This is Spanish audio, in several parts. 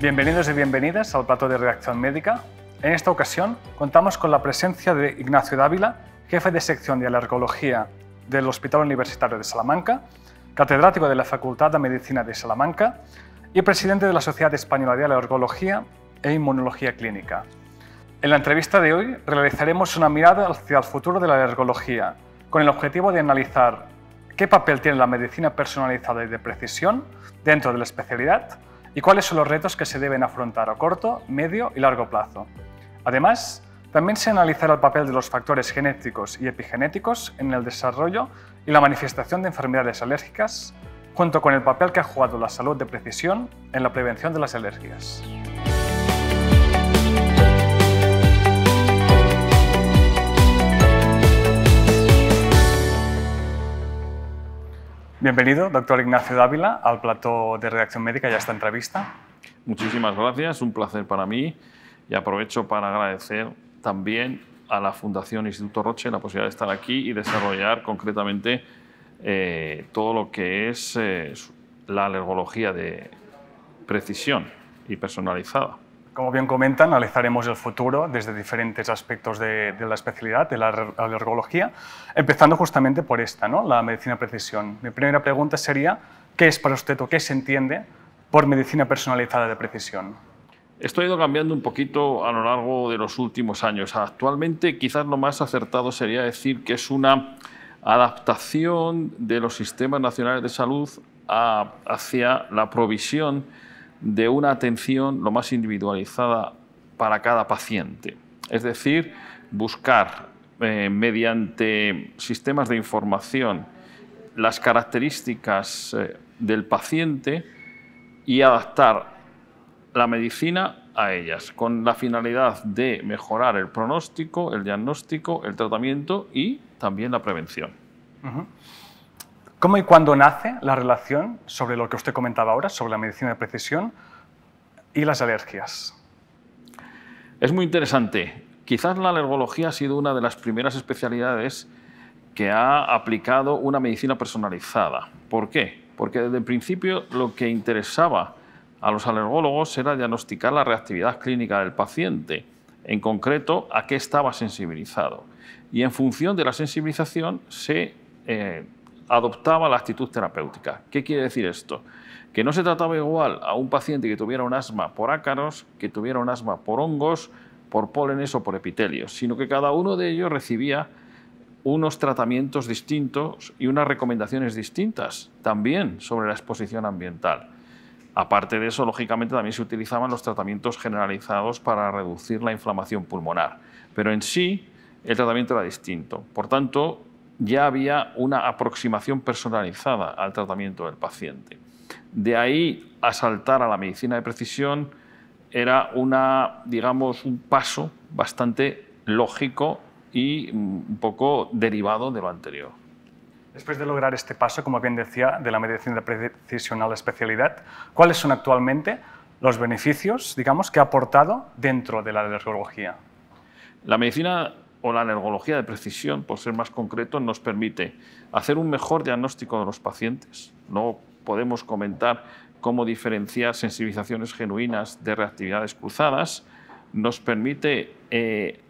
Bienvenidos y bienvenidas al plato de Reacción médica. En esta ocasión contamos con la presencia de Ignacio Dávila, jefe de sección de alergología del Hospital Universitario de Salamanca, catedrático de la Facultad de Medicina de Salamanca y presidente de la Sociedad Española de Alergología e Inmunología Clínica. En la entrevista de hoy realizaremos una mirada hacia el futuro de la alergología, con el objetivo de analizar qué papel tiene la medicina personalizada y de precisión dentro de la especialidad, y cuáles son los retos que se deben afrontar a corto, medio y largo plazo. Además, también se analizará el papel de los factores genéticos y epigenéticos en el desarrollo y la manifestación de enfermedades alérgicas, junto con el papel que ha jugado la salud de precisión en la prevención de las alergias. Bienvenido, doctor Ignacio Dávila, al plató de Redacción Médica y a esta entrevista. Muchísimas gracias, un placer para mí y aprovecho para agradecer también a la Fundación Instituto Roche la posibilidad de estar aquí y desarrollar concretamente eh, todo lo que es eh, la alergología de precisión y personalizada. Como bien comentan, analizaremos el futuro desde diferentes aspectos de, la especialidad, de la alergología, empezando justamente por esta, ¿no? la medicina precisión. Mi primera pregunta sería, ¿qué es para usted o qué se entiende por medicina personalizada de precisión? Esto ha ido cambiando un poquito a lo largo de los últimos años. Actualmente quizás lo más acertado sería decir que es una adaptación de los sistemas nacionales de salud hacia la provisión de una atención lo más individualizada para cada paciente. Es decir, buscar eh, mediante sistemas de información las características eh, del paciente y adaptar la medicina a ellas, con la finalidad de mejorar el pronóstico, el diagnóstico, el tratamiento y también la prevención. ¿Cómo y cuándo nace la relación sobre lo que usted comentaba ahora, sobre la medicina de precisión y las alergias? Es muy interesante. Quizás la alergología ha sido una de las primeras especialidades que ha aplicado una medicina personalizada. ¿Por qué? Porque desde el principio lo que interesaba a los alergólogos era diagnosticar la reactividad clínica del paciente, en concreto a qué estaba sensibilizado. Y en función de la sensibilización se eh, adoptaba la actitud terapéutica. ¿Qué quiere decir esto? Que no se trataba igual a un paciente que tuviera un asma por ácaros, que tuviera un asma por hongos, por pólenes o por epitelios, sino que cada uno de ellos recibía unos tratamientos distintos y unas recomendaciones distintas también sobre la exposición ambiental. Aparte de eso, lógicamente también se utilizaban los tratamientos generalizados para reducir la inflamación pulmonar, pero en sí el tratamiento era distinto. Por tanto, ya había una aproximación personalizada al tratamiento del paciente. De ahí asaltar a la medicina de precisión era una, digamos, un paso bastante lógico y mm, un poco derivado de lo anterior. Después de lograr este paso, como bien decía, de la medicina de precisión a la especialidad, ¿cuáles son actualmente los beneficios, digamos, que ha aportado dentro de la alergología? La medicina o la alergología de precisión, por ser más concreto, nos permite hacer un mejor diagnóstico de los pacientes. No podemos comentar cómo diferenciar sensibilizaciones genuinas de reactividades cruzadas. Nos permite eh,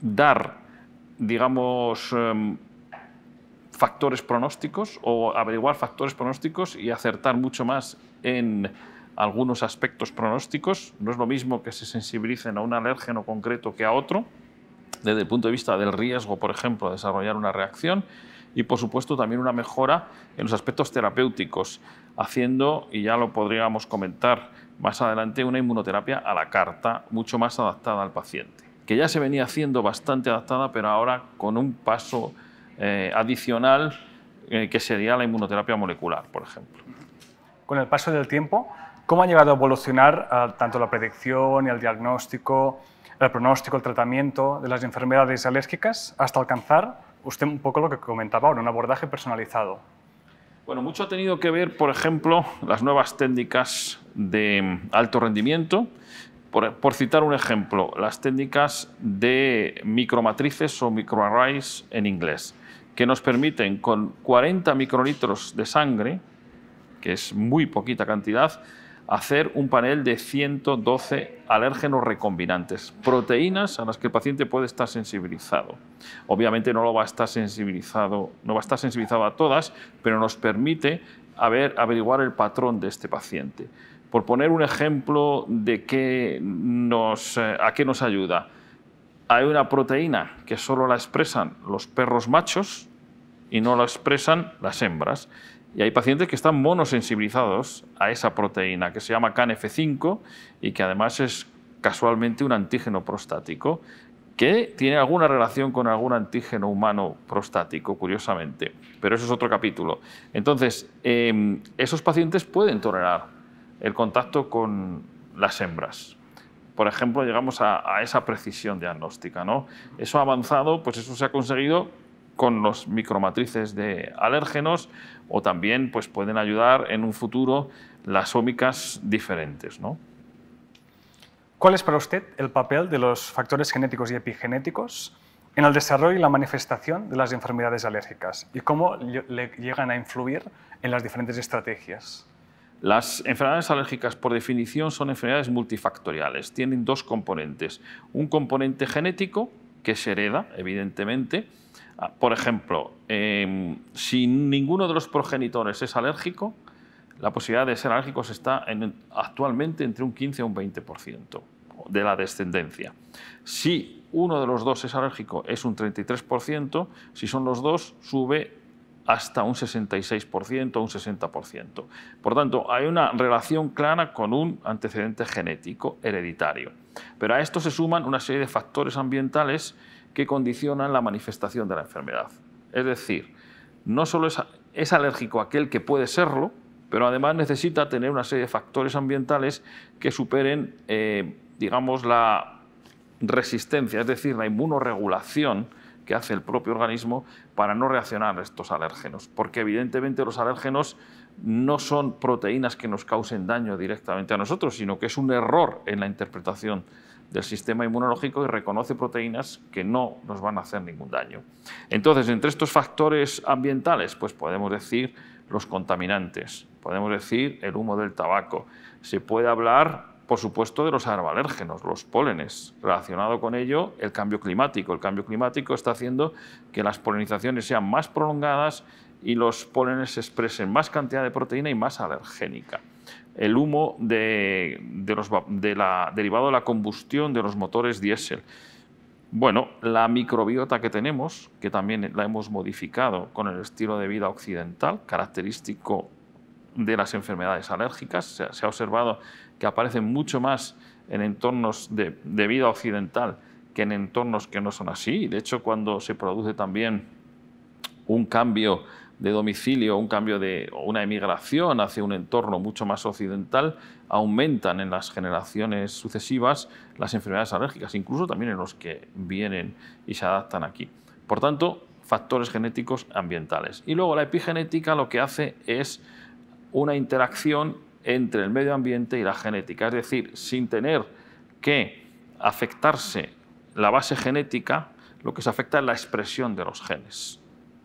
dar, digamos, em, factores pronósticos o averiguar factores pronósticos y acertar mucho más en algunos aspectos pronósticos. No es lo mismo que se sensibilicen a un alérgeno concreto que a otro desde el punto de vista del riesgo, por ejemplo, de desarrollar una reacción y, por supuesto, también una mejora en los aspectos terapéuticos, haciendo, y ya lo podríamos comentar más adelante, una inmunoterapia a la carta, mucho más adaptada al paciente, que ya se venía haciendo bastante adaptada, pero ahora con un paso eh, adicional eh, que sería la inmunoterapia molecular, por ejemplo. Con el paso del tiempo, ¿cómo ha llegado a evolucionar ah, tanto la predicción y el diagnóstico? el pronóstico, el tratamiento de las enfermedades alérgicas, hasta alcanzar usted un poco lo que comentaba un abordaje personalizado. Bueno, mucho ha tenido que ver, por ejemplo, las nuevas técnicas de alto rendimiento. Por, por citar un ejemplo, las técnicas de micromatrices o microarrays en inglés, que nos permiten con 40 microlitros de sangre, que es muy poquita cantidad, hacer un panel de 112 alérgenos recombinantes, proteínas a las que el paciente puede estar sensibilizado. Obviamente no lo va a estar sensibilizado, no va a estar sensibilizado a todas, pero nos permite averiguar el patrón de este paciente. Por poner un ejemplo de eh, a qué nos ayuda, hay una proteína que solo la expresan los perros machos, y no la expresan las hembras. Y hay pacientes que están monosensibilizados a esa proteína que se llama CANF5 y que además es casualmente un antígeno prostático que tiene alguna relación con algún antígeno humano prostático, curiosamente. Pero eso es otro capítulo. Entonces, em, esos pacientes pueden tolerar el contacto con las hembras. Por ejemplo, llegamos a, esa precisión diagnóstica. ¿no? Eso ha avanzado, pues eso se ha conseguido con los micromatrices de alérgenos o también pues, pueden ayudar en un futuro las ómicas diferentes. ¿Cuál es para usted el papel de los factores genéticos y epigenéticos en el desarrollo y la manifestación de las enfermedades alérgicas y cómo le llegan a influir en las diferentes estrategias? Las enfermedades alérgicas, por definición, son enfermedades multifactoriales. Tienen dos componentes. Un componente genético, que se hereda, evidentemente, por ejemplo, em, si ninguno de los progenitores es alérgico, la posibilidad de ser alérgicos está actualmente entre un 15 y un 20% de la descendencia. Si uno de los dos es alérgico, es un 33%, si son los dos, sube hasta un 66% o un 60%. Por tanto, hay una relación clara con un antecedente genético hereditario. Pero a esto se suman una serie de factores ambientales que condicionan la manifestación de la enfermedad. Es decir, no solo es, alérgico aquel que puede serlo, pero además necesita tener una serie de factores ambientales que superen, eh, digamos, la resistencia, es decir, la inmunoregulación que hace el propio organismo para no reaccionar a estos alérgenos, porque evidentemente los alérgenos no son proteínas que nos causen daño directamente a nosotros, sino que es un error en la interpretación del sistema inmunológico y reconoce proteínas que no nos van a hacer ningún daño. Entonces, entre estos factores ambientales, pues podemos decir los contaminantes, podemos decir el humo del tabaco, se puede hablar, por supuesto, de los arbalérgenos, los pólenes, relacionado con ello el cambio climático. El cambio climático está haciendo que las polinizaciones sean más prolongadas y los pólenes expresen más cantidad de proteína y más alergénica el humo de, los, de la, derivado de la combustión de los motores diésel. Bueno, la microbiota que tenemos, que también la hemos modificado con el estilo de vida occidental, característico de las enfermedades alérgicas, se, ha observado que aparecen mucho más en entornos de, de vida occidental que en entornos que no son así. De hecho, cuando se produce también un cambio de domicilio, un cambio de o una emigración hacia un entorno mucho más occidental, aumentan en las generaciones sucesivas las enfermedades alérgicas, incluso también en los que vienen y se adaptan aquí. Por tanto, factores genéticos ambientales. Y luego la epigenética lo que hace es una interacción entre el medio ambiente y la genética, es decir, sin tener que afectarse la base genética, lo que se afecta es la expresión de los genes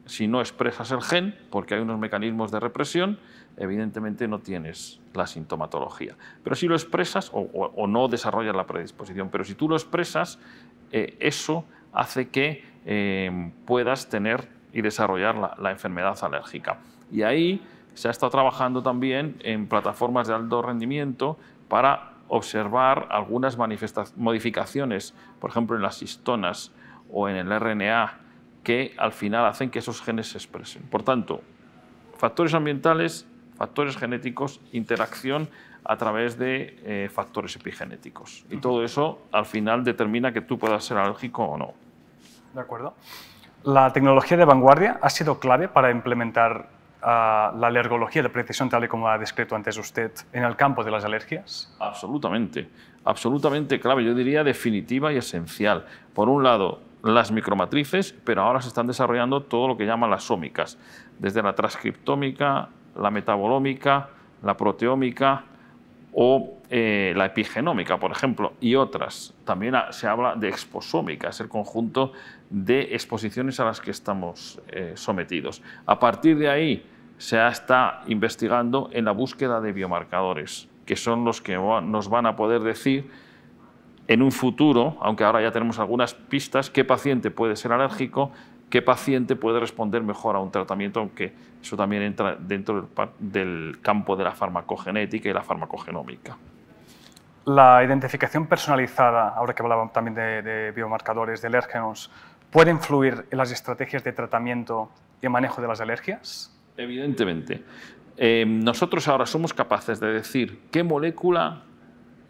si no expresas el gen, porque hay unos mecanismos de represión, evidentemente no tienes la sintomatología. Pero si lo expresas o, no desarrollas la predisposición, pero si tú lo expresas, eh, eso hace que eh, puedas tener y desarrollar la, la, enfermedad alérgica. Y ahí se ha estado trabajando también en plataformas de alto rendimiento para observar algunas modificaciones, por ejemplo, en las histonas o en el RNA que al final hacen que esos genes se expresen. Por tanto, factores ambientales, factores genéticos, interacción a través de eh, factores epigenéticos. Y todo eso al final determina que tú puedas ser alérgico o no. De acuerdo. La tecnología de vanguardia ha sido clave para implementar ah, la alergología de precisión tal y como ha descrito antes usted en el campo de las alergias. Absolutamente, absolutamente clave, yo diría definitiva y esencial. Por un lado, las micromatrices, pero ahora se están desarrollando todo lo que llaman las ómicas, desde la transcriptómica, la metabolómica, la proteómica o eh, la epigenómica, por ejemplo, y otras. También se habla de exposómica, es el conjunto de exposiciones a las que estamos eh, sometidos. A partir de ahí se está investigando en la búsqueda de biomarcadores, que son los que nos van a poder decir en un futuro, aunque ahora ya tenemos algunas pistas, qué paciente puede ser alérgico, qué paciente puede responder mejor a un tratamiento, aunque eso también entra dentro del campo de la farmacogenética y la farmacogenómica. La identificación personalizada, ahora que hablábamos también de, biomarcadores, de alérgenos, ¿puede influir en las estrategias de tratamiento y manejo de las alergias? Evidentemente. Eh, nosotros ahora somos capaces de decir qué molécula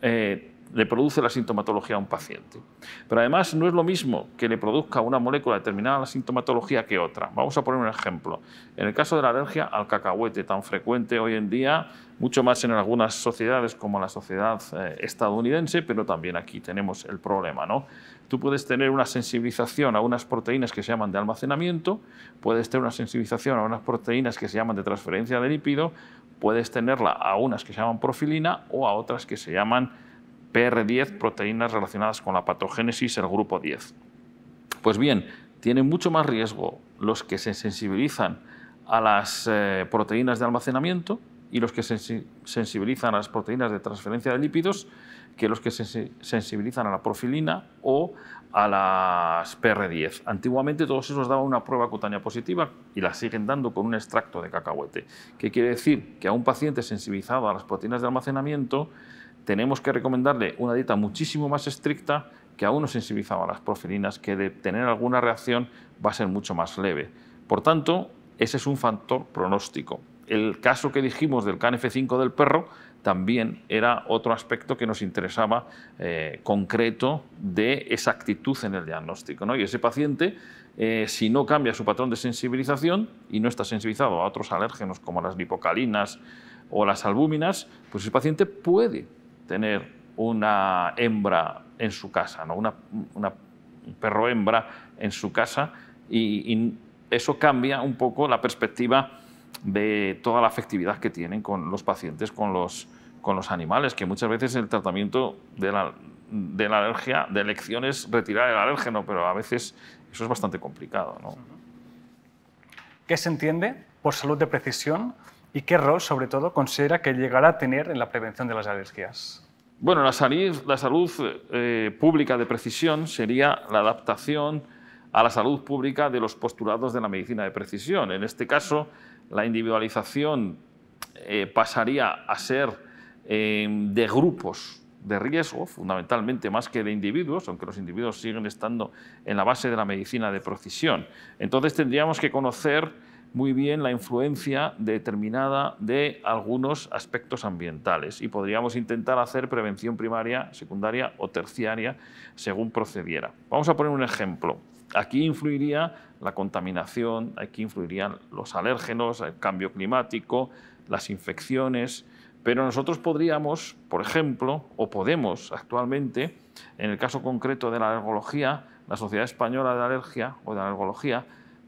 eh, le produce la sintomatología a un paciente. Pero además no es lo mismo que le produzca una molécula determinada la sintomatología que otra. Vamos a poner un ejemplo. En el caso de la alergia al cacahuete, tan frecuente hoy en día, mucho más en algunas sociedades como la sociedad eh, estadounidense, pero también aquí tenemos el problema. ¿no? Tú puedes tener una sensibilización a unas proteínas que se llaman de almacenamiento, puedes tener una sensibilización a unas proteínas que se llaman de transferencia de lípido, puedes tenerla a unas que se llaman profilina o a otras que se llaman PR10, proteínas relacionadas con la patogénesis, el grupo 10. Pues bien, tienen mucho más riesgo los que se sensibilizan a las eh, proteínas de almacenamiento y los que se sensibilizan a las proteínas de transferencia de lípidos que los que se sensibilizan a la profilina o a las PR10. Antiguamente todos esos daban una prueba cutánea positiva y la siguen dando con un extracto de cacahuete. ¿Qué quiere decir? Que a un paciente sensibilizado a las proteínas de almacenamiento tenemos que recomendarle una dieta muchísimo más estricta que aún no sensibilizaba a las profilinas, que de tener alguna reacción va a ser mucho más leve. Por tanto, ese es un factor pronóstico. El caso que dijimos del knf 5 del perro también era otro aspecto que nos interesaba eh, concreto de esa actitud en el diagnóstico. Y ese paciente, eh, si no cambia su patrón de sensibilización y no está sensibilizado a otros alérgenos como las lipocalinas o las albúminas, pues ese paciente puede tener una hembra en su casa, ¿no? una, perro hembra en su casa y, eso cambia un poco la perspectiva de toda la afectividad que tienen con los pacientes, con los, con los animales, que muchas veces el tratamiento de la, alergia, de elección es retirar el alérgeno, pero a veces eso es bastante complicado. ¿no? ¿Qué se entiende por salud de precisión? y qué rol, sobre todo, considera que llegará a tener en la prevención de las alergias. Bueno, la salud, eh, pública de precisión sería la adaptación a la salud pública de los postulados de la medicina de precisión. En este caso, la individualización eh, pasaría a ser em, de grupos de riesgo, fundamentalmente más que de individuos, aunque los individuos siguen estando en la base de la medicina de precisión. Entonces tendríamos que conocer muy bien la influencia determinada de algunos aspectos ambientales y podríamos intentar hacer prevención primaria, secundaria o terciaria según procediera. Vamos a poner un ejemplo. Aquí influiría la contaminación, aquí influirían los alérgenos, el cambio climático, las infecciones, pero nosotros podríamos, por ejemplo, o podemos actualmente, en el caso concreto de la alergología, la Sociedad Española de Alergia o de Alergología,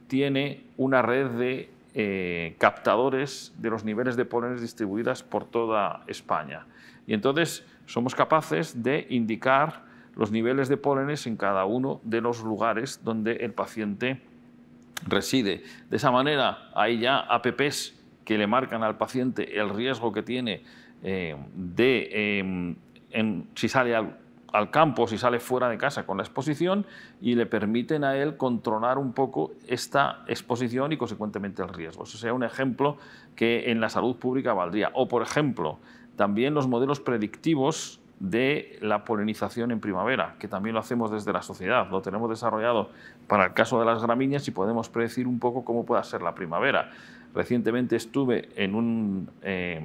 tiene una red de eh, captadores de los niveles de polenes distribuidas por toda España. Y entonces somos capaces de indicar los niveles de polenes en cada uno de los lugares donde el paciente reside. De esa manera hay ya APPs que le marcan al paciente el riesgo que tiene eh, de em, en, si sale al, al campo si sale fuera de casa con la exposición y le permiten a él controlar un poco esta exposición y consecuentemente el riesgo. Eso sea, un ejemplo que en la salud pública valdría. O por ejemplo, también los modelos predictivos de la polinización en primavera, que también lo hacemos desde la sociedad, lo tenemos desarrollado para el caso de las gramíneas y podemos predecir un poco cómo pueda ser la primavera. Recientemente estuve en, un, eh,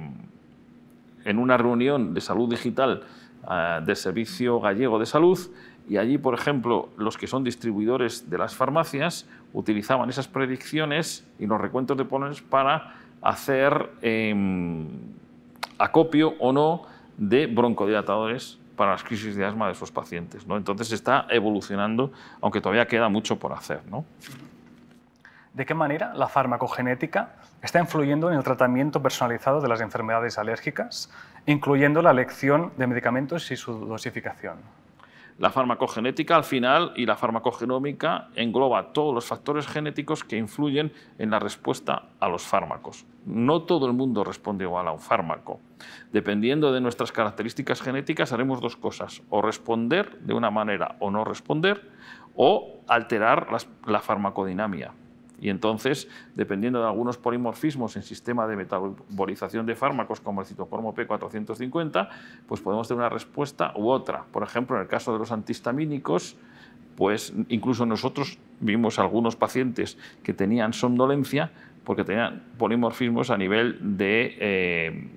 en una reunión de salud digital Ah, de Servicio Gallego de Salud y allí, por ejemplo, los que son distribuidores de las farmacias utilizaban esas predicciones y los recuentos de polones para hacer em, acopio o no de broncodilatadores para las crisis de asma de sus pacientes. Entonces está evolucionando, aunque todavía queda mucho por hacer. ¿De qué manera la farmacogenética está influyendo en el tratamiento personalizado de las enfermedades alérgicas incluyendo la elección de medicamentos y su dosificación. La farmacogenética al final y la farmacogenómica engloba todos los factores genéticos que influyen en la respuesta a los fármacos. No todo el mundo responde igual a un fármaco. Dependiendo de nuestras características genéticas haremos dos cosas, o responder de una manera o no responder, o alterar la farmacodinamia. Y entonces, dependiendo de algunos polimorfismos en sistema de metabolización de fármacos como el citocromo P450, pues podemos tener una respuesta u otra. Por ejemplo, en el caso de los antihistamínicos, pues incluso nosotros vimos algunos pacientes que tenían somnolencia porque tenían polimorfismos a nivel de eh,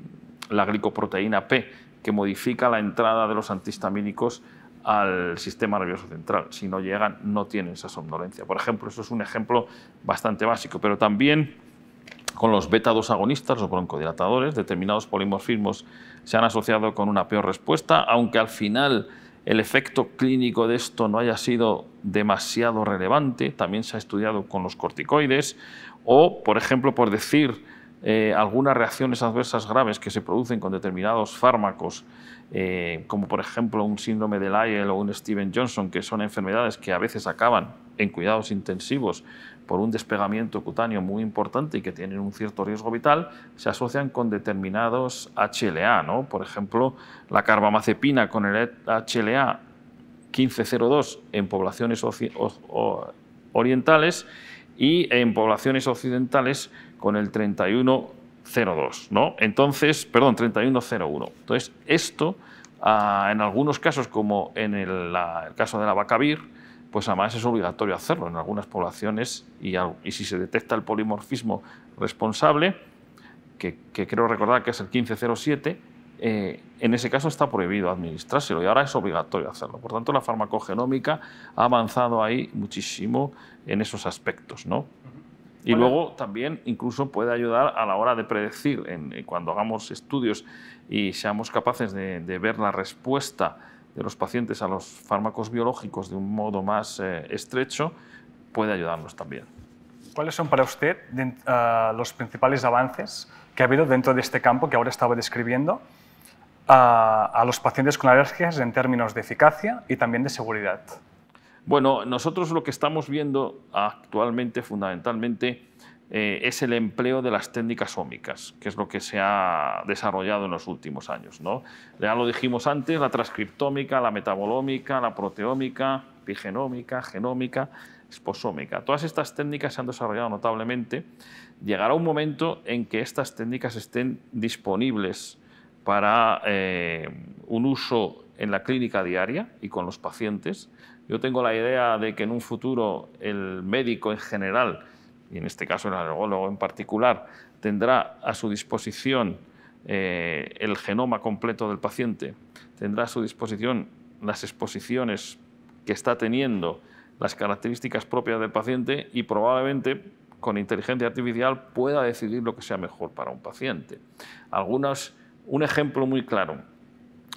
la glicoproteína P, que modifica la entrada de los antihistamínicos al sistema nervioso central. Si no llegan, no tienen esa somnolencia. Por ejemplo, eso es un ejemplo bastante básico, pero también con los beta-2 agonistas, los broncodilatadores, determinados polimorfismos se han asociado con una peor respuesta, aunque al final el efecto clínico de esto no haya sido demasiado relevante, también se ha estudiado con los corticoides, o, por ejemplo, por decir eh, algunas reacciones adversas graves que se producen con determinados fármacos, eh, como por ejemplo un síndrome de Lyell o un Steven Johnson, que son enfermedades que a veces acaban en cuidados intensivos por un despegamiento cutáneo muy importante y que tienen un cierto riesgo vital, se asocian con determinados HLA. ¿no? Por ejemplo, la carbamazepina con el HLA 1502 en poblaciones orientales y en poblaciones occidentales con el 3102, ¿no? Entonces, perdón, 3101. Entonces, esto, ah, en algunos casos, como en el, caso de la vacavir, pues además es obligatorio hacerlo en algunas poblaciones y, si se detecta el polimorfismo responsable, que, que creo recordar que es el 1507, eh, en ese caso está prohibido administrárselo y ahora es obligatorio hacerlo. Por tanto, la farmacogenómica ha avanzado ahí muchísimo en esos aspectos. ¿no? Y luego también incluso puede ayudar a la hora de predecir, eh, cuando hagamos estudios y seamos capaces de, ver la respuesta de los pacientes a los fármacos biológicos de un modo más eh, estrecho, puede ayudarnos también. ¿Cuáles son para usted ah, los principales avances que ha habido dentro de este campo que ahora estaba describiendo? a, los pacientes con alergias en términos de eficacia y también de seguridad? Bueno, nosotros lo que estamos viendo actualmente fundamentalmente eh, es el empleo de las técnicas ómicas, que es lo que se ha desarrollado en los últimos años. Ya lo dijimos antes, la transcriptómica, la metabolómica, la proteómica, epigenómica, genómica, esposómica. Todas estas técnicas se han desarrollado notablemente. Llegará un momento en que estas técnicas estén disponibles para eh, un uso en la clínica diaria y con los pacientes. Yo tengo la idea de que en un futuro el médico en general, y en este caso el alergólogo en particular, tendrá a su disposición eh, el genoma completo del paciente, tendrá a su disposición las exposiciones que está teniendo, las características propias del paciente y probablemente con inteligencia artificial pueda decidir lo que sea mejor para un paciente. Algunas un ejemplo muy claro.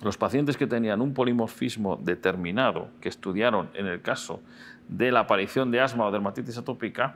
Los pacientes que tenían un polimorfismo determinado, que estudiaron en el caso de la aparición de asma o dermatitis atópica,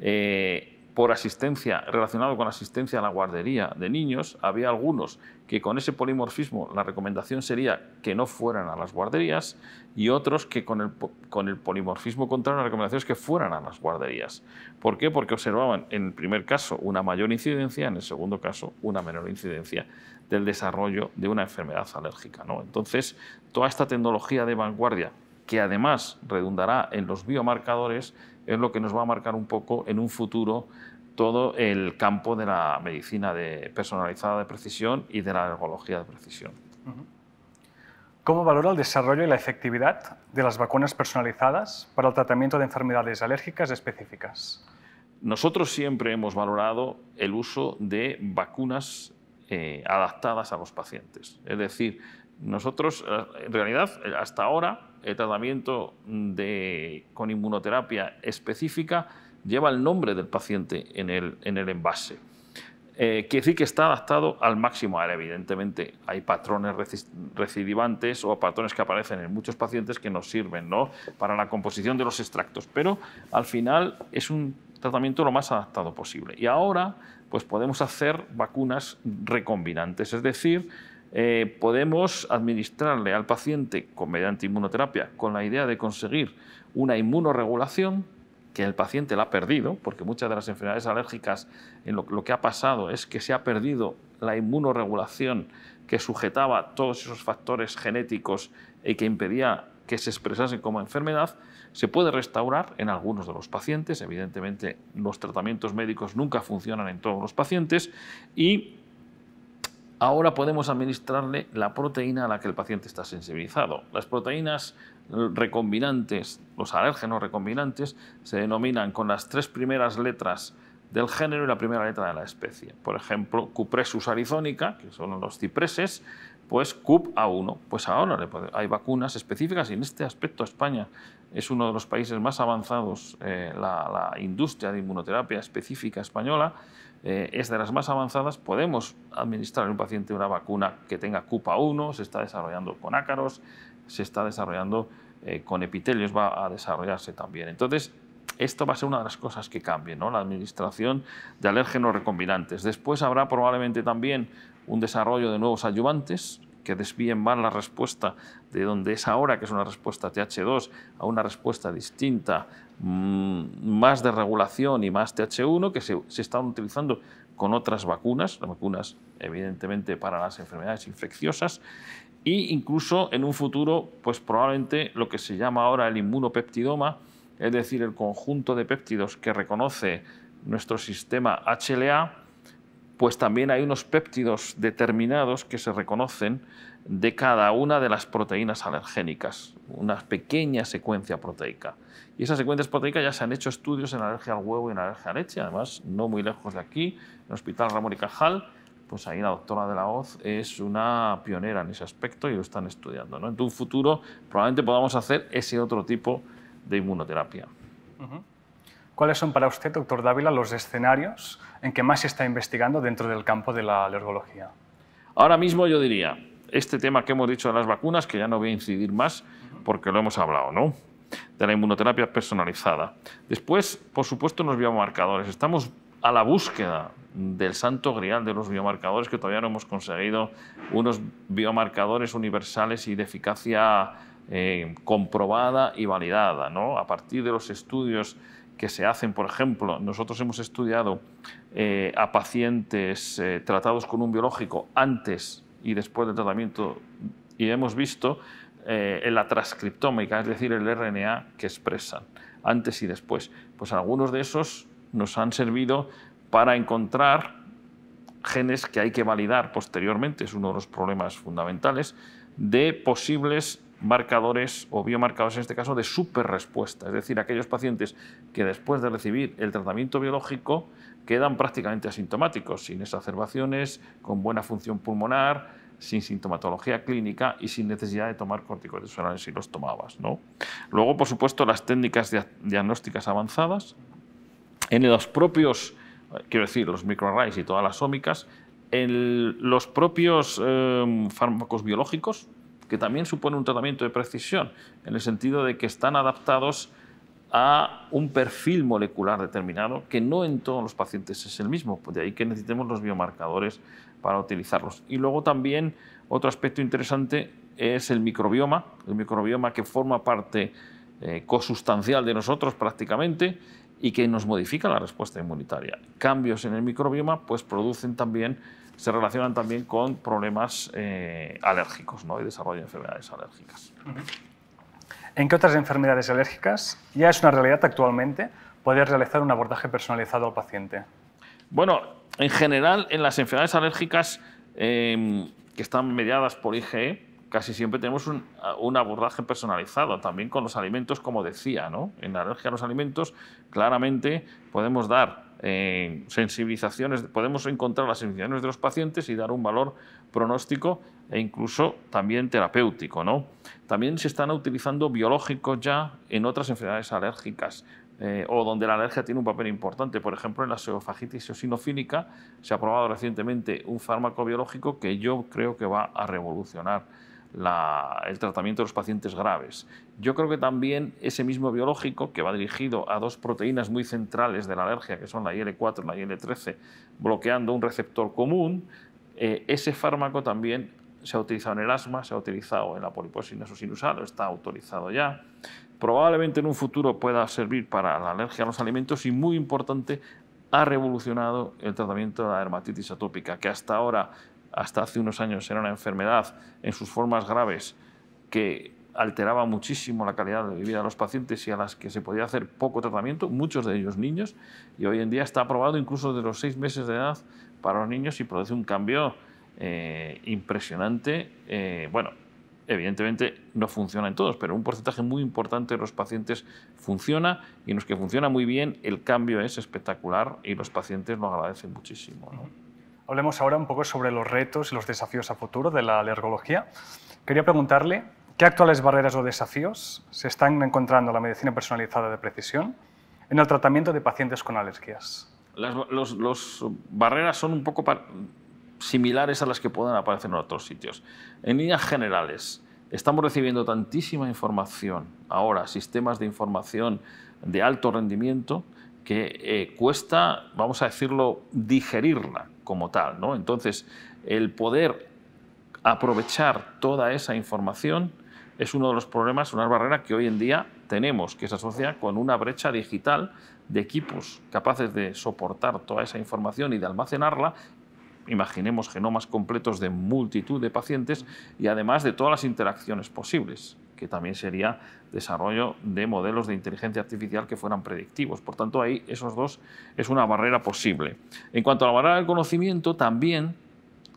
eh, por asistencia, relacionado con asistencia a la guardería de niños, había algunos que con ese polimorfismo la recomendación sería que no fueran a las guarderías y otros que con el, con el polimorfismo contrario la recomendación es que fueran a las guarderías. ¿Por qué? Porque observaban en el primer caso una mayor incidencia, en el segundo caso una menor incidencia del desarrollo de una enfermedad alérgica. ¿no? Entonces, toda esta tecnología de vanguardia, que además redundará en los biomarcadores, es lo que nos va a marcar un poco en un futuro todo el campo de la medicina de personalizada de precisión y de la ergología de precisión. ¿Cómo valora el desarrollo y la efectividad de las vacunas personalizadas para el tratamiento de enfermedades alérgicas específicas? Nosotros siempre hemos valorado el uso de vacunas eh, adaptadas a los pacientes. Es decir, nosotros, eh, en realidad, hasta ahora, el tratamiento con inmunoterapia específica lleva el nombre del paciente en el, envase. Eh, quiere decir que está adaptado al máximo Ahora, Evidentemente, hay patrones recidivantes o patrones que aparecen en muchos pacientes que nos sirven ¿no? para la composición de los extractos, pero al final es un tratamiento lo más adaptado posible. Y ahora pues podemos hacer vacunas recombinantes, es decir, eh, podemos administrarle al paciente con, mediante inmunoterapia con la idea de conseguir una inmunoregulación que el paciente la ha perdido, porque muchas de las enfermedades alérgicas lo, lo, que ha pasado es que se ha perdido la inmunoregulación que sujetaba todos esos factores genéticos y que impedía que se expresasen como enfermedad, se puede restaurar en algunos de los pacientes, evidentemente los tratamientos médicos nunca funcionan en todos los pacientes y ahora podemos administrarle la proteína a la que el paciente está sensibilizado. Las proteínas eh, recombinantes, los alérgenos recombinantes, se denominan con las tres primeras letras del género y la primera letra de la especie. Por ejemplo, Cupressus arizonica, que son los cipreses, pues CUP A1. Pues ahora hay vacunas específicas y en este aspecto España es uno de los países más avanzados, eh, la, industria de inmunoterapia específica española eh, es de las más avanzadas, podemos administrar a un paciente una vacuna que tenga cupa 1, se está desarrollando con ácaros, se está desarrollando eh, con epitelios, va a desarrollarse también. Entonces, esto va a ser una de las cosas que cambie, ¿no? la administración de alérgenos recombinantes. Después habrá probablemente también un desarrollo de nuevos ayudantes que desvíen más la respuesta de donde es ahora, que es una respuesta TH2, a una respuesta distinta, mm, más de regulación y más TH1, que se, están utilizando con otras vacunas, las vacunas evidentemente para las enfermedades infecciosas, e incluso en un futuro, pues probablemente lo que se llama ahora el inmunopeptidoma, es decir, el conjunto de péptidos que reconoce nuestro sistema HLA, pues también hay unos péptidos determinados que se reconocen de cada una de las proteínas alergénicas, una pequeña secuencia proteica. Y esas secuencias proteicas ya se han hecho estudios en alergia al huevo y en alergia a leche, además no muy lejos de aquí, en el Hospital Ramón y Cajal, pues ahí la doctora de la OZ es una pionera en ese aspecto y lo están estudiando. En un futuro probablemente podamos hacer ese otro tipo de inmunoterapia. ¿Cuáles son para usted, doctor Dávila, los escenarios en que más se está investigando dentro del campo de la alergología? Ahora mismo yo diría, este tema que hemos dicho de las vacunas, que ya no voy a incidir más porque lo hemos hablado, ¿no? De la inmunoterapia personalizada. Después, por supuesto, los biomarcadores. Estamos a la búsqueda del santo grial de los biomarcadores, que todavía no hemos conseguido unos biomarcadores universales y de eficacia eh, comprobada y validada. ¿no? A partir de los estudios que se hacen, por ejemplo, nosotros hemos estudiado eh, a pacientes eh, tratados con un biológico antes y después del tratamiento y hemos visto eh, la transcriptómica, es decir, el RNA que expresan antes y después. Pues algunos de esos nos han servido para encontrar genes que hay que validar posteriormente, es uno de los problemas fundamentales, de posibles marcadores o biomarcadores, en este caso, de superrespuesta. Es decir, aquellos pacientes que después de recibir el tratamiento biológico quedan prácticamente asintomáticos, sin exacerbaciones, con buena función pulmonar, sin sintomatología clínica y sin necesidad de tomar corticosteroides si los tomabas. Luego, por supuesto, las técnicas diagnósticas avanzadas. En los propios, quiero decir, los microarrays y todas las ómicas, en los propios eh, fármacos biológicos, que también supone un tratamiento de precisión, en el sentido de que están adaptados a un perfil molecular determinado que no en todos los pacientes es el mismo, de ahí que necesitemos los biomarcadores para utilizarlos. Y luego también otro aspecto interesante es el microbioma, el microbioma que forma parte eh, cosustancial de nosotros prácticamente y que nos modifica la respuesta inmunitaria. Cambios en el microbioma pues producen también se relacionan también con problemas eh, alérgicos ¿no? y desarrollo de enfermedades alérgicas. ¿En qué otras enfermedades alérgicas ya es una realidad actualmente poder realizar un abordaje personalizado al paciente? Bueno, en general, en las enfermedades alérgicas eh, que están mediadas por IgE, casi siempre tenemos un, abordaje personalizado, también con los alimentos, como decía, En la alergia a los alimentos, claramente podemos dar sensibilizaciones, podemos encontrar las sensibilizaciones de los pacientes y dar un valor pronóstico e incluso también terapéutico. ¿no? También se están utilizando biológicos ya en otras enfermedades alérgicas. Eh, o donde la alergia tiene un papel importante. Por ejemplo, en la esofagitis eosinofílica se ha probado recientemente un fármaco biológico que yo creo que va a revolucionar el tratamiento de los pacientes graves. Yo creo que también ese mismo biológico, que va dirigido a dos proteínas muy centrales de la alergia, que son la IL4 y la IL13, bloqueando un receptor común, eh, ese fármaco también se ha utilizado en el asma, se ha utilizado en la poliposis nasosinusal, está autorizado ya. Probablemente en un futuro pueda servir para la alergia a los alimentos y, muy importante, ha revolucionado el tratamiento de la dermatitis atópica, que hasta ahora hasta hace unos años era una enfermedad en sus formas graves que alteraba muchísimo la calidad de vida de los pacientes y a las que se podía hacer poco tratamiento, muchos de ellos niños, y hoy en día está aprobado incluso de los seis meses de edad para los niños y produce un cambio eh, impresionante. Eh, bueno, evidentemente no funciona en todos, pero un porcentaje muy importante de los pacientes funciona y en los que funciona muy bien el cambio es espectacular y los pacientes lo agradecen muchísimo hablemos ahora un poco sobre los retos y los desafíos a futuro de la alergología. Quería preguntarle qué actuales barreras o desafíos se están encontrando la medicina personalizada de precisión en el tratamiento de pacientes con alergias. Las barreras son un poco similares a las que pueden aparecer en otros sitios. En líneas generales, estamos recibiendo tantísima información ahora, sistemas de información de alto rendimiento, que eh, cuesta, vamos a decirlo, digerirla como tal. ¿no? Entonces, el poder aprovechar toda esa información es uno de los problemas, una barrera que hoy en día tenemos, que se asocia con una brecha digital de equipos capaces de soportar toda esa información y de almacenarla. Imaginemos genomas completos de multitud de pacientes y además de todas las interacciones posibles que también sería desarrollo de modelos de inteligencia artificial que fueran predictivos. Por tanto, ahí esos dos es una barrera posible. En cuanto a la barrera del conocimiento, también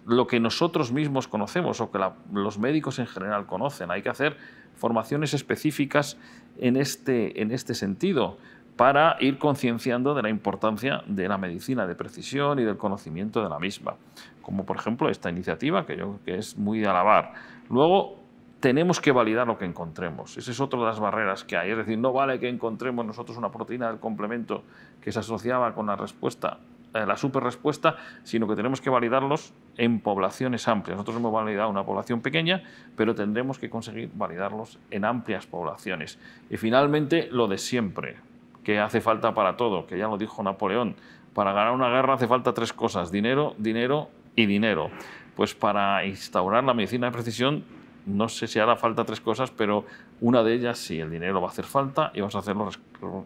lo que nosotros mismos conocemos o que los médicos en general conocen. Hay que hacer formaciones específicas en este, en este sentido para ir concienciando de la importancia de la medicina de precisión y del conocimiento de la misma, como por ejemplo esta iniciativa que yo que es muy de alabar. Luego, tenemos que validar lo que encontremos. Esa es otra de las barreras que hay. Es decir, no vale que encontremos nosotros una proteína del complemento que se asociaba con la respuesta eh, la superrespuesta, sino que tenemos que validarlos en poblaciones amplias. Nosotros hemos validado una población pequeña, pero tendremos que conseguir validarlos en amplias poblaciones. Y finalmente, lo de siempre, que hace falta para todo, que ya lo dijo Napoleón, para ganar una guerra hace falta tres cosas, dinero, dinero y dinero. Pues para instaurar la medicina de precisión no sé si hará falta tres cosas, pero una de ellas sí, el dinero va a hacer falta y vamos a hacer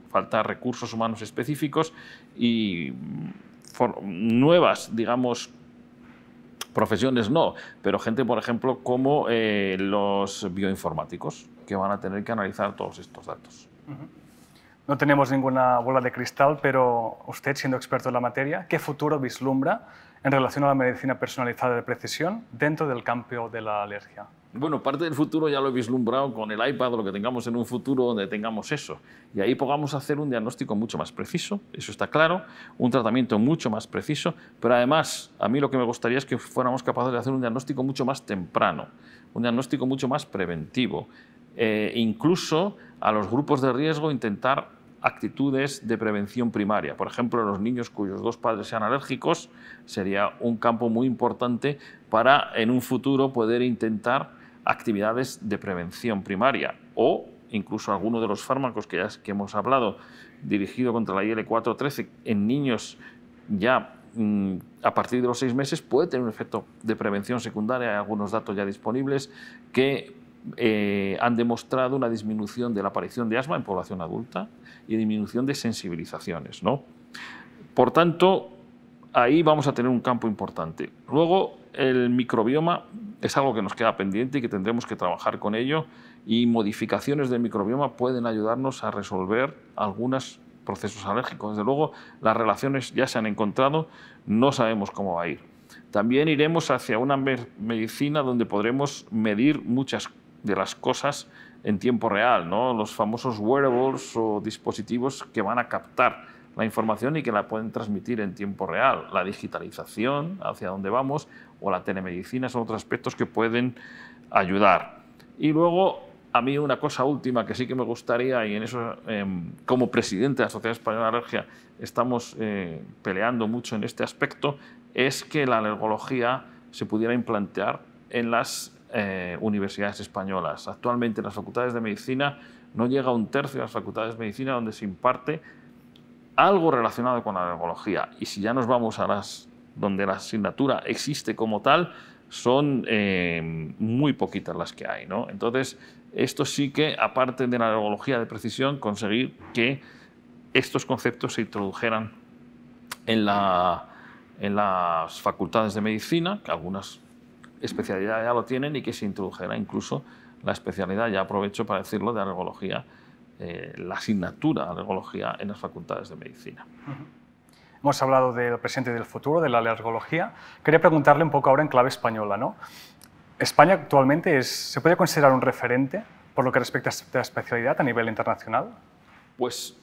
falta recursos humanos específicos y mm, nuevas, digamos, profesiones no, pero gente, por ejemplo, como eh, los bioinformáticos, que van a tener que analizar todos estos datos. No tenemos ninguna bola de cristal, pero usted, siendo experto en la materia, ¿qué futuro vislumbra en relación a la medicina personalizada de precisión dentro del campo de la alergia? Bueno, parte del futuro ya lo he vislumbrado con el iPad lo que tengamos en un futuro donde tengamos eso. Y ahí podamos hacer un diagnóstico mucho más preciso, eso está claro, un tratamiento mucho más preciso, pero además a mí lo que me gustaría es que fuéramos capaces de hacer un diagnóstico mucho más temprano, un diagnóstico mucho más preventivo. Eh, incluso a los grupos de riesgo intentar actitudes de prevención primaria. Por ejemplo, los niños cuyos dos padres sean alérgicos sería un campo muy importante para en un futuro poder intentar actividades de prevención primaria o incluso alguno de los fármacos que, ya, que hemos hablado dirigido contra la IL-413 en niños ya mm, a partir de los seis meses puede tener un efecto de prevención secundaria. Hay algunos datos ya disponibles que eh, han demostrado una disminución de la aparición de asma en población adulta y disminución de sensibilizaciones. ¿no? Por tanto, ahí vamos a tener un campo importante. Luego, el microbioma es algo que nos queda pendiente y que tendremos que trabajar con ello y modificaciones del microbioma pueden ayudarnos a resolver algunos procesos alérgicos. Desde luego, las relaciones ya se han encontrado, no sabemos cómo va a ir. También iremos hacia una medicina donde podremos medir muchas de las cosas en tiempo real, los famosos wearables o dispositivos que van a captar la información y que la pueden transmitir en tiempo real. La digitalización, hacia dónde vamos, o la telemedicina son otros aspectos que pueden ayudar. Y luego, a mí una cosa última que sí que me gustaría, y en eso em, como presidente de la Sociedad Española de Alergia estamos eh, peleando mucho en este aspecto, es que la alergología se pudiera implantar en las eh, universidades españolas. Actualmente en las facultades de medicina no llega un tercio de las facultades de medicina donde se imparte algo relacionado con la alergología. Y si ya nos vamos a las donde la asignatura existe como tal, son eh, muy poquitas las que hay. ¿no? Entonces, esto sí que, aparte de la Ergología de precisión, conseguir que estos conceptos se introdujeran en, las facultades de medicina, que algunas especialidades ya lo tienen, y que se introdujera incluso la especialidad, ya aprovecho para decirlo, de arqueología, eh, la asignatura de en las facultades de medicina. Hemos hablado del presente y del futuro, de la alergología. Quería preguntarle un poco ahora en clave española. ¿no? España actualmente se puede considerar un referente por lo que respecta a esta especialidad a nivel internacional. Pues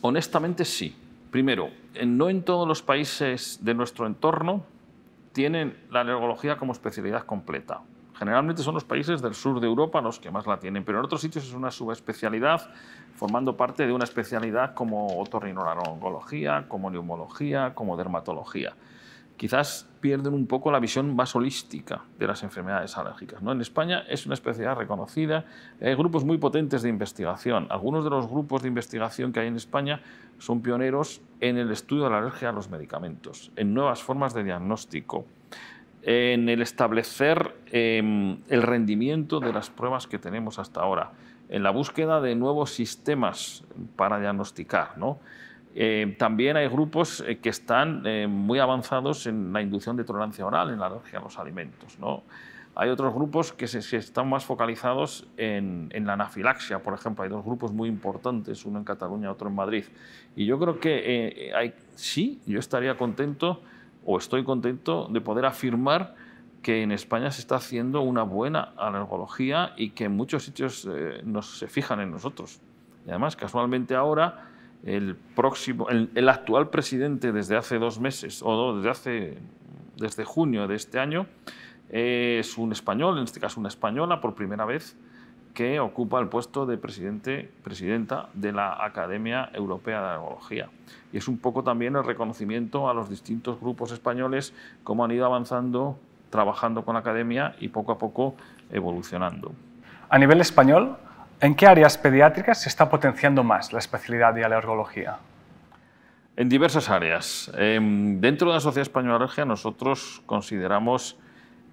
honestamente sí. Primero, no en todos los países de nuestro entorno tienen la alergología como especialidad completa. Generalmente son los países del sur de Europa los que más la tienen, pero en otros sitios es una subespecialidad formando parte de una especialidad como otorrinolaringología, como neumología, como dermatología. Quizás pierden un poco la visión más holística de las enfermedades alérgicas. ¿no? En España es una especialidad reconocida, hay grupos muy potentes de investigación. Algunos de los grupos de investigación que hay en España son pioneros en el estudio de la alergia a los medicamentos, en nuevas formas de diagnóstico, en el establecer em, el rendimiento de las pruebas que tenemos hasta ahora, en la búsqueda de nuevos sistemas para diagnosticar. Em, también hay grupos eh, que están em, muy avanzados en la inducción de tolerancia oral, en la alergia a los alimentos. Hay otros grupos que se, están más focalizados en, la anafilaxia, por ejemplo. Hay dos grupos muy importantes, uno en Cataluña, otro en Madrid. Y yo creo que eh, sí, yo estaría contento o estoy contento de poder afirmar que en España se está haciendo una buena alergología y que en muchos sitios eh, nos, se fijan en nosotros. Y además, casualmente ahora, el, próximo, el, actual presidente desde hace dos meses, o desde, hace, desde junio de este año, es un español, en este caso una española, por primera vez, que ocupa el puesto de presidente, presidenta de la Academia Europea de Alergología Y es un poco también el reconocimiento a los distintos grupos españoles, cómo han ido avanzando, trabajando con la Academia y poco a poco evolucionando. A nivel español, ¿en qué áreas pediátricas se está potenciando más la especialidad de alergología? En diversas áreas. Em, dentro de la Sociedad Española de Alergia nosotros consideramos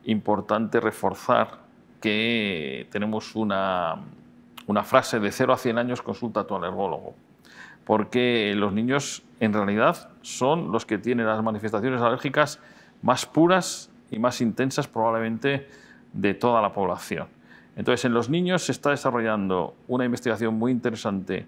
importante reforzar que tenemos una, frase de 0 a 100 años consulta a tu alergólogo, porque los niños en realidad son los que tienen las manifestaciones alérgicas más puras y más intensas probablemente de toda la población. Entonces, en los niños se está desarrollando una investigación muy interesante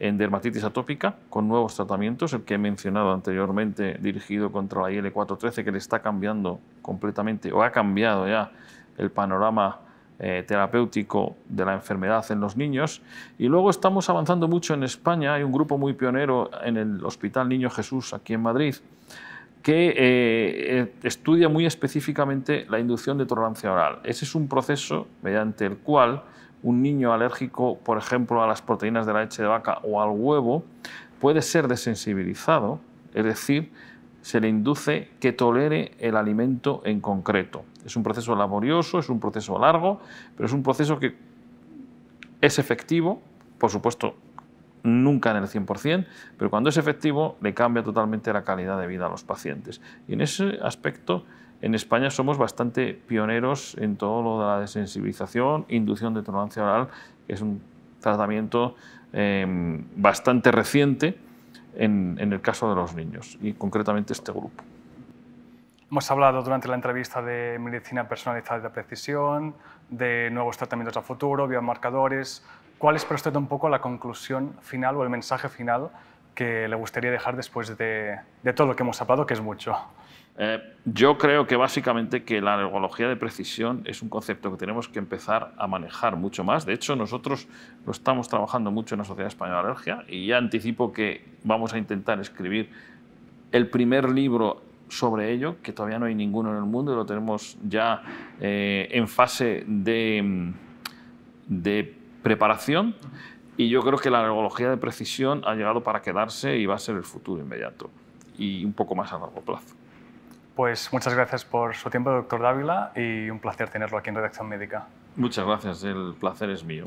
en dermatitis atópica con nuevos tratamientos, el que he mencionado anteriormente dirigido contra la IL-413, que le está cambiando completamente o ha cambiado ya el panorama eh, terapéutico de la enfermedad en los niños. Y luego estamos avanzando mucho en España. Hay un grupo muy pionero en el Hospital Niño Jesús aquí en Madrid que eh, eh, estudia muy específicamente la inducción de tolerancia oral. Ese es un proceso mediante el cual un niño alérgico, por ejemplo, a las proteínas de la leche de vaca o al huevo, puede ser desensibilizado, es decir, se le induce que tolere el alimento en concreto. Es un proceso laborioso, es un proceso largo, pero es un proceso que es efectivo, por supuesto, nunca en el 100%, pero cuando es efectivo le cambia totalmente la calidad de vida a los pacientes. Y en ese aspecto, en España somos bastante pioneros en todo lo de la desensibilización, inducción de tolerancia oral, que es un tratamiento em, bastante reciente en el caso de los niños y concretamente este grupo. Hemos hablado durante la entrevista de medicina personalizada de precisión, de nuevos tratamientos a futuro, biomarcadores. ¿Cuál es para usted un poco la conclusión final o el mensaje final que le gustaría dejar después de, todo lo que hemos hablado, que es mucho? Eh, yo creo que básicamente que la neurología de precisión es un concepto que tenemos que empezar a manejar mucho más. De hecho, nosotros lo estamos trabajando mucho en la Sociedad Española de Alergia y ya anticipo que vamos a intentar escribir el primer libro sobre ello, que todavía no hay ninguno en el mundo y lo tenemos ya eh, en fase de, de preparación. Y yo creo que la neurología de precisión ha llegado para quedarse y va a ser el futuro inmediato y un poco más a largo plazo. Pues muchas gracias por su tiempo, doctor Dávila, y un placer tenerlo aquí en Redacción Médica. Muchas gracias, el placer es mío.